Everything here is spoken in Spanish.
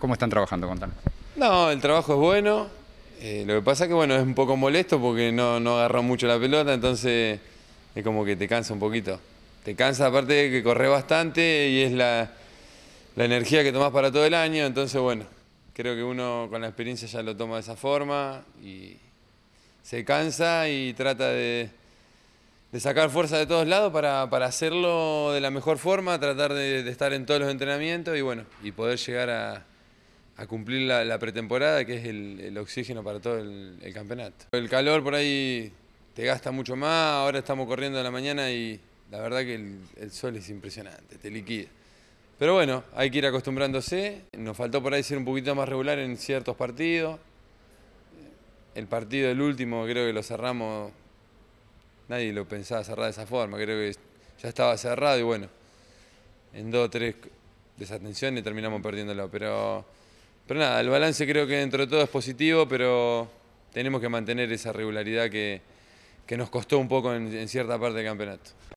¿Cómo están trabajando? Contanos. No, el trabajo es bueno. Eh, lo que pasa es que bueno, es un poco molesto porque no, no agarró mucho la pelota, entonces es como que te cansa un poquito. Te cansa aparte de que corre bastante y es la, energía que tomás para todo el año, entonces bueno, creo que uno con la experiencia ya lo toma de esa forma y se cansa y trata de, sacar fuerza de todos lados para, hacerlo de la mejor forma, tratar de, de estar en todos los entrenamientos y bueno, y poder llegar a, a cumplir la, pretemporada, que es el, oxígeno para todo el, campeonato. El calor por ahí te gasta mucho más, ahora estamos corriendo en la mañana y la verdad que el, sol es impresionante, te liquida. Pero bueno, hay que ir acostumbrándose, nos faltó por ahí ser un poquito más regular en ciertos partidos. El partido, el último, creo que lo cerramos, nadie lo pensaba cerrar de esa forma, creo que ya estaba cerrado y bueno, en dos o tres desatenciones terminamos perdiéndolo, pero pero nada, el balance creo que dentro de todo es positivo, pero tenemos que mantener esa regularidad que, nos costó un poco en, en cierta parte del campeonato.